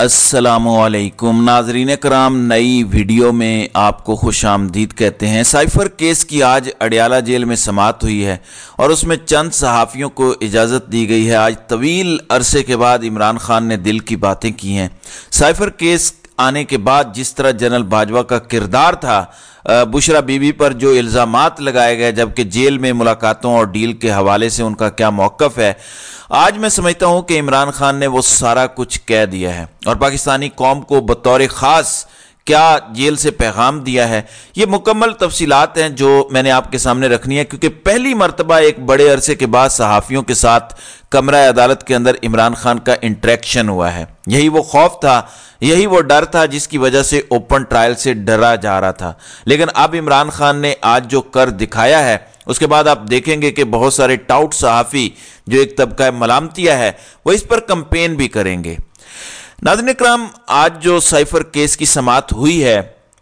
असलकुम नाजरीन कराम नई वीडियो में आपको खुश आमदीद कहते हैं साइफर केस की आज अडियाला जेल में समाप्त हुई है और उसमें चंद सहाफ़ियों को इजाज़त दी गई है आज तवील अरसे के बाद इमरान खान ने दिल की बातें की हैं साइफर केस आने के बाद जिस तरह जनरल बाजवा का किरदार था बुशरा बीबी पर जो इल्ज़ाम लगाए गए जबकि जेल में मुलाकातों और डील के हवाले से उनका क्या मौक़ है आज मैं समझता हूँ कि इमरान खान ने वो सारा कुछ कह दिया है और पाकिस्तानी कौम को बतौर ख़ास क्या जेल से पैगाम दिया है ये मुकम्मल तफसीलात हैं जो मैंने आपके सामने रखनी है क्योंकि पहली मरतबा एक बड़े अरसे के बाद सहाफ़ियों के साथ कमरा अदालत के अंदर इमरान खान का इंट्रैक्शन हुआ है यही वो खौफ था यही वो डर था जिसकी वजह से ओपन ट्रायल से डरा जा रहा था लेकिन अब इमरान खान ने आज जो कर दिखाया है उसके बाद आप देखेंगे कि बहुत सारे टाउट सहाफ़ी जो एक तबका मलामतिया है वह इस पर कंपेन भी करेंगे नाजन कराम आज जो साइफर केस की समात हुई है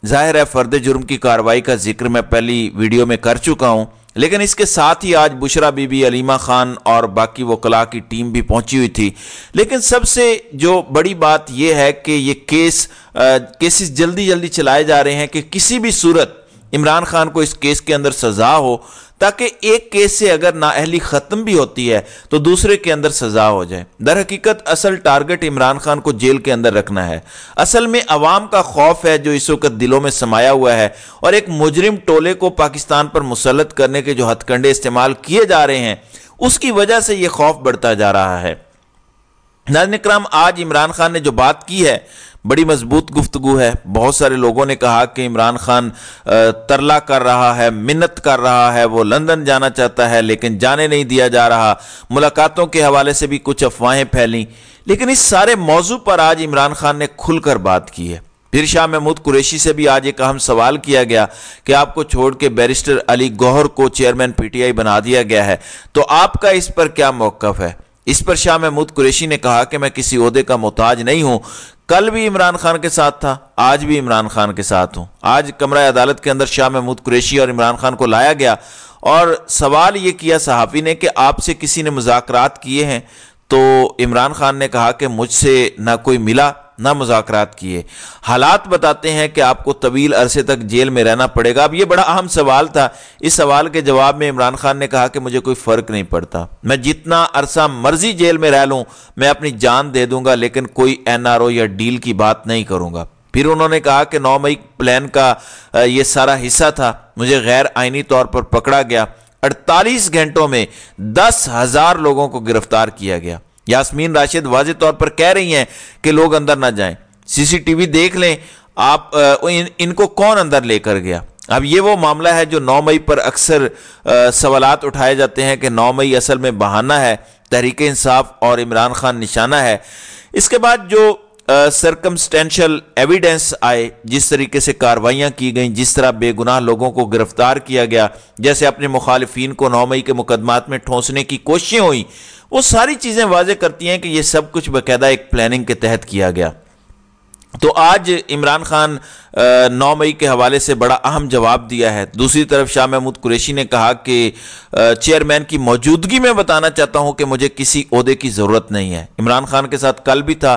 जाहिर है फर्द जुर्म की कार्रवाई का जिक्र मैं पहली वीडियो में कर चुका हूँ लेकिन इसके साथ ही आज बुशरा बीबी अलीमा खान और बाकी वकला की टीम भी पहुंची हुई थी लेकिन सबसे जो बड़ी बात यह है कि ये केस आ, केसेस जल्दी जल्दी चलाए जा रहे हैं कि किसी भी सूरत इमरान खान को इस केस के अंदर सजा हो ताकि एक केस से अगर नाअहली ख़त्म भी होती है तो दूसरे के अंदर सजा हो जाए दर हकीकत असल टारगेट इमरान खान को जेल के अंदर रखना है असल में अवाम का खौफ है जो इस वक्त दिलों में समाया हुआ है और एक मुजरिम टोले को पाकिस्तान पर मुसलत करने के जो हथकंडे इस्तेमाल किए जा रहे हैं उसकी वजह से यह खौफ बढ़ता जा रहा है नाजन कराम आज इमरान खान ने जो बात की है बड़ी मजबूत गुफ्तगु है बहुत सारे लोगों ने कहा कि इमरान खान तरला कर रहा है मिन्नत कर रहा है वो लंदन जाना चाहता है लेकिन जाने नहीं दिया जा रहा मुलाकातों के हवाले से भी कुछ अफवाहें फैली लेकिन इस सारे मौजू पर आज इमरान खान ने खुलकर बात की है फिर शाह महमूद कुरेशी से भी आज एक अहम सवाल किया गया कि आपको छोड़ के बैरिस्टर अली गौहर को चेयरमैन पीटीआई बना दिया गया है तो आपका इस पर क्या मौकफ है इस पर शाह महमूद कुरेशी ने कहा कि मैं किसी अहदे का मोहताज नहीं हूं कल भी इमरान खान के साथ था आज भी इमरान खान के साथ हूँ आज कमरा अदालत के अंदर शाह महमूद कुरेशी और इमरान खान को लाया गया और सवाल ये किया सहाफ़ी ने कि आपसे किसी ने मुजाकरात किए हैं तो इमरान खान ने कहा कि मुझसे ना कोई मिला ना मुजाकरात किए हालात बताते हैं कि आपको तवील अरसे तक जेल में रहना पड़ेगा अब यह बड़ा अहम सवाल था इस सवाल के जवाब में इमरान खान ने कहा कि मुझे कोई फ़र्क नहीं पड़ता मैं जितना अरसा मर्जी जेल में रह लूं मैं अपनी जान दे दूंगा लेकिन कोई एन आर ओ या डील की बात नहीं करूँगा फिर उन्होंने कहा कि नौ मई प्लान का यह सारा हिस्सा था मुझे गैर आइनी तौर पर पकड़ा गया अड़तालीस घंटों में दस हज़ार लोगों को गिरफ्तार किया गया यास्मीन राशिद वाज तौर पर कह रही हैं कि लोग अंदर ना जाएं सीसीटीवी देख लें आप इन, इनको कौन अंदर लेकर गया अब ये वो मामला है जो 9 मई पर अक्सर सवाल उठाए जाते हैं कि 9 मई असल में बहाना है तहरीक इंसाफ और इमरान खान निशाना है इसके बाद जो सरकमस्टेंशल एविडेंस आए जिस तरीके से कार्रवाइयाँ की गई जिस तरह बेगुनाह लोगों को गिरफ्तार किया गया जैसे अपने मुखालफन को नौ मई के मुकदमात में ठोंसने की कोशिशें हुई वो सारी चीज़ें वाजे करती हैं कि ये सब कुछ बाकायदा एक प्लानिंग के तहत किया गया तो आज इमरान खान नौ मई के हवाले से बड़ा अहम जवाब दिया है दूसरी तरफ शाह महमूद कुरैशी ने कहा कि चेयरमैन की मौजूदगी में बताना चाहता हूं कि मुझे किसी अहदे की ज़रूरत नहीं है इमरान खान के साथ कल भी था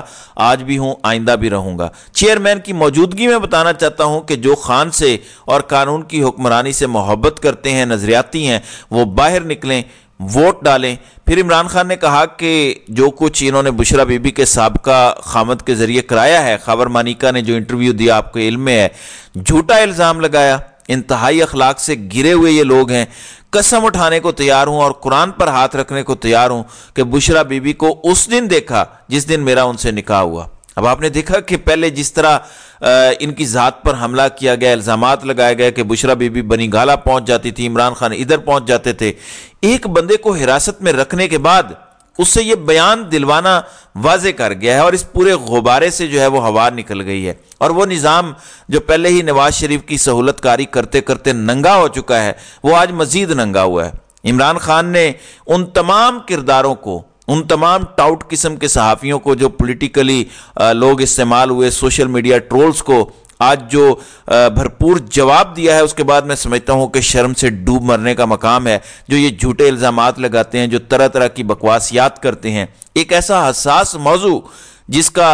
आज भी हूं आइंदा भी रहूंगा चेयरमैन की मौजूदगी में बताना चाहता हूं कि जो खान से और कानून की हुक्मरानी से मोहब्बत करते हैं नज़रियाती हैं वो बाहर निकलें वोट डालें फिर इमरान खान ने कहा कि जो कुछ इन्होंने बुशरा बीबी के सबका खामद के ज़रिए कराया है खबर मानिका ने जो इंटरव्यू दिया आपके इल्म में है झूठा इल्ज़ाम लगाया इंतहाई अखलाक से गिरे हुए ये लोग हैं कसम उठाने को तैयार हूं और कुरान पर हाथ रखने को तैयार हूं कि बुशरा बीबी को उस दिन देखा जिस दिन मेरा उनसे निकाह हुआ अब आपने देखा कि पहले जिस तरह इनकी ज़ात पर हमला किया गया इल्ज़ाम लगाए गए कि बुशरा बीबी बनी गाला पहुंच जाती थी इमरान खान इधर पहुंच जाते थे एक बंदे को हिरासत में रखने के बाद उससे ये बयान दिलवाना वाजे कर गया है और इस पूरे गुब्बारे से जो है वो हवा निकल गई है और वो निज़ाम जो पहले ही नवाज शरीफ की सहूलत कारी करते करते नंगा हो चुका है वो आज मजीद नंगा हुआ है इमरान खान ने उन तमाम किरदारों को उन तमाम टाउट किस्म के सहाफ़ियों को जो पॉलिटिकली लोग इस्तेमाल हुए सोशल मीडिया ट्रोल्स को आज जो भरपूर जवाब दिया है उसके बाद मैं समझता हूँ कि शर्म से डूब मरने का मकाम है जो ये झूठे इल्ज़ाम लगाते हैं जो तरह तरह की बकवासियात करते हैं एक ऐसा हसास मौजू जिसका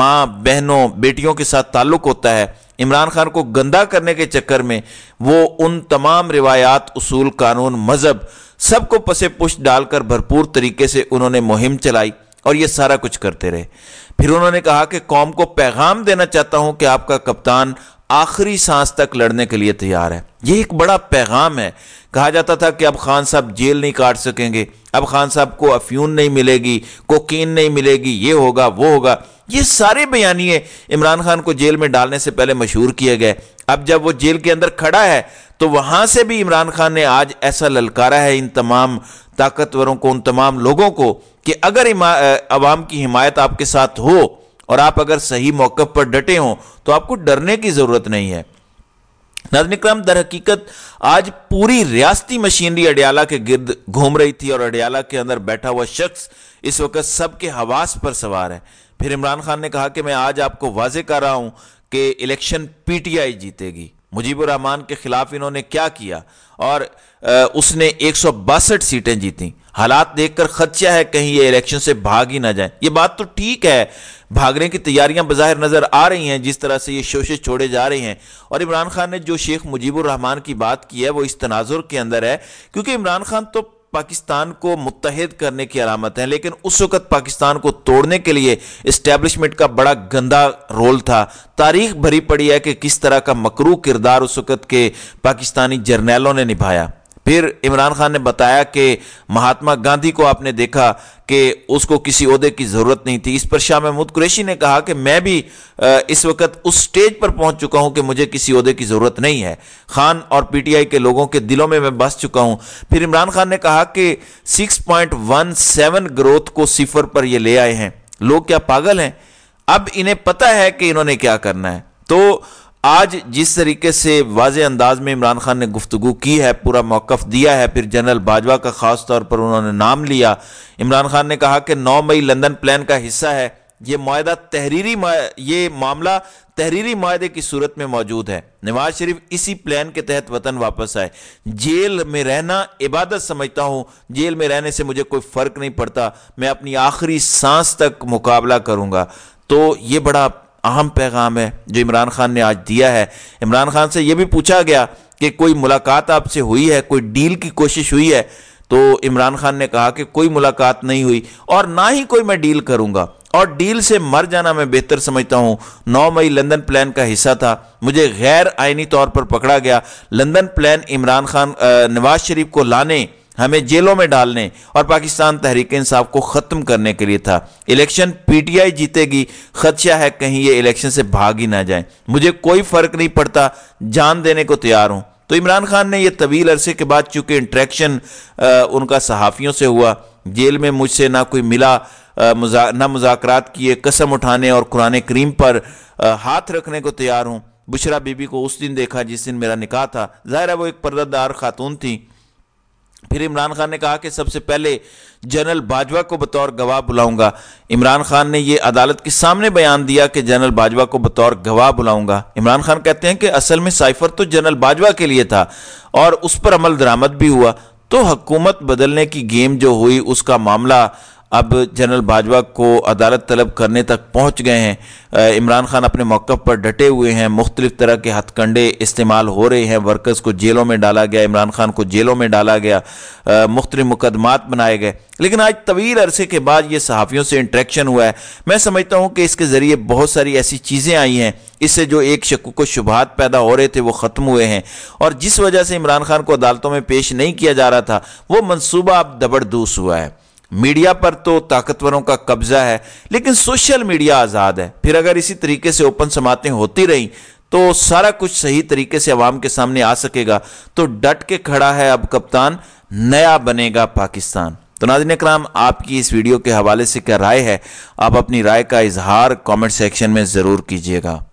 माँ बहनों बेटियों के साथ ताल्लुक होता है इमरान खान को गंदा करने के चक्कर में वो उन तमाम रिवायात उसूल कानून मज़हब सबको पसे पुश डालकर भरपूर तरीके से उन्होंने मुहिम चलाई और ये सारा कुछ करते रहे फिर उन्होंने कहा कि कौम को पैगाम देना चाहता हूं कि आपका कप्तान आखिरी सांस तक लड़ने के लिए तैयार है यह एक बड़ा पैगाम है कहा जाता था कि अब खान साहब जेल नहीं काट सकेंगे अब खान साहब को अफ्यून नहीं मिलेगी कोकीन नहीं मिलेगी ये होगा वो होगा ये सारे बयानिए इमरान खान को जेल में डालने से पहले मशहूर किए गए अब जब वो जेल के अंदर खड़ा है तो वहां से भी इमरान खान ने आज ऐसा ललकारा है इन तमाम ताकतवरों को उन तमाम लोगों को कि अगर अवाम की हिमायत आपके साथ हो और आप अगर सही मौके पर डटे हों तो आपको डरने की ज़रूरत नहीं है नजनिक्रम दर हकीकत आज पूरी रियासती मशीनरी अडयाला के गिर्द घूम रही थी और अडयाला के अंदर बैठा हुआ शख्स इस वक्त सबके हवास पर सवार है फिर इमरान खान ने कहा कि मैं आज आपको वाजे कर रहा हूं कि इलेक्शन पीटीआई जीतेगी मुजीबुररहमान के खिलाफ इन्होंने क्या किया और उसने एक सीटें जीती हालात देखकर खदशा है कहीं ये इलेक्शन से भाग ही ना जाए ये बात तो ठीक है भागने की तैयारियां बाहर नज़र आ रही हैं जिस तरह से ये शोशे छोड़े जा रहे हैं और इमरान खान ने जो शेख मुजीबुर रहमान की बात की है वो इस तनाजुर के अंदर है क्योंकि इमरान खान तो पाकिस्तान को मुतहद करने की अलामत है लेकिन उस वक़्त पाकिस्तान को तोड़ने के लिए इस्टेब्लिशमेंट का बड़ा गंदा रोल था तारीख भरी पड़ी है कि किस तरह का मकरू किरदार उस वक़्त के पाकिस्तानी जर्नैलों ने निभाया फिर इमरान खान ने बताया कि महात्मा गांधी को आपने देखा कि उसको किसी अहदे की ज़रूरत नहीं थी इस पर शाह महमूद कुरैशी ने कहा कि मैं भी इस वक्त उस स्टेज पर पहुंच चुका हूं कि मुझे किसी अहदे की ज़रूरत नहीं है खान और पीटीआई के लोगों के दिलों में मैं बस चुका हूं फिर इमरान खान ने कहा कि सिक्स ग्रोथ को सिफर पर यह ले आए हैं लोग क्या पागल हैं अब इन्हें पता है कि इन्होंने क्या करना है तो आज जिस तरीके से वाज अंदाज में इमरान खान ने गुफ्तु की है पूरा मौकफ दिया है फिर जनरल बाजवा का ख़ास तौर पर उन्होंने नाम लिया इमरान खान ने कहा कि नौ मई लंदन प्लान का हिस्सा है ये माहा तहरीरी ये मामला तहरीरी माहे की सूरत में मौजूद है नवाज शरीफ इसी प्लान के तहत वतन वापस आए जेल में रहना इबादत समझता हूँ जेल में रहने से मुझे कोई फ़र्क नहीं पड़ता मैं अपनी आखिरी सांस तक मुकाबला करूँगा तो ये बड़ा अहम पैगाम है जो इमरान खान ने आज दिया है इमरान खान से यह भी पूछा गया कि कोई मुलाकात आपसे हुई है कोई डील की कोशिश हुई है तो इमरान खान ने कहा कि कोई मुलाकात नहीं हुई और ना ही कोई मैं डील करूंगा और डील से मर जाना मैं बेहतर समझता हूं 9 मई लंदन प्लान का हिस्सा था मुझे गैर आइनी तौर पर पकड़ा गया लंदन प्लान इमरान खान नवाज शरीफ को लाने हमें जेलों में डालने और पाकिस्तान तहरीक इंसाफ को ख़त्म करने के लिए था इलेक्शन पीटीआई जीतेगी खदशा है कहीं ये इलेक्शन से भाग ही ना जाए मुझे कोई फ़र्क नहीं पड़ता जान देने को तैयार हूँ तो इमरान खान ने यह तवील अरसे के बाद चूंकि इंट्रैक्शन उनका सहाफ़ियों से हुआ जेल में मुझसे ना कोई मिला मुझा, ना मुजाकर किए कसम उठाने और कुरान करीम पर आ, हाथ रखने को तैयार हूँ बुशरा बीबी को उस दिन देखा जिस दिन मेरा निकाह था ज़ाहिर है वो एक पर्दादार खातून थी फिर इमरान खान ने कहा कि सबसे पहले जनरल बाजवा को बतौर गवाह बुलाऊंगा इमरान खान ने यह अदालत के सामने बयान दिया कि जनरल बाजवा को बतौर गवाह बुलाऊंगा इमरान खान कहते हैं कि असल में साइफर तो जनरल बाजवा के लिए था और उस पर अमल दरामद भी हुआ तो हुकूमत बदलने की गेम जो हुई उसका मामला अब जनरल बाजवा को अदालत तलब करने तक पहुंच गए हैं इमरान खान अपने मौक़ पर डटे हुए हैं मुख्तलिफ तरह के हथकंडे इस्तेमाल हो रहे हैं वर्कर्स को जेलों में डाला गया इमरान खान को जेलों में डाला गया मुख्तलि मुकदमात बनाए गए लेकिन आज तवील अरसे के बाद ये सहाफ़ियों से इंट्रैक्शन हुआ है मैं समझता हूँ कि इसके ज़रिए बहुत सारी ऐसी चीज़ें आई हैं इससे जो एक शक़ुक को शुभात पैदा हो रहे थे वो ख़त्म हुए हैं और जिस वजह से इमरान खान को अदालतों में पेश नहीं किया जा रहा था वो मनसूबा अब दबरदूस हुआ है मीडिया पर तो ताकतवरों का कब्जा है लेकिन सोशल मीडिया आज़ाद है फिर अगर इसी तरीके से ओपन समातें होती रहीं तो सारा कुछ सही तरीके से आवाम के सामने आ सकेगा तो डट के खड़ा है अब कप्तान नया बनेगा पाकिस्तान तो नाजिन कराम आपकी इस वीडियो के हवाले से क्या राय है आप अपनी राय का इजहार कमेंट सेक्शन में ज़रूर कीजिएगा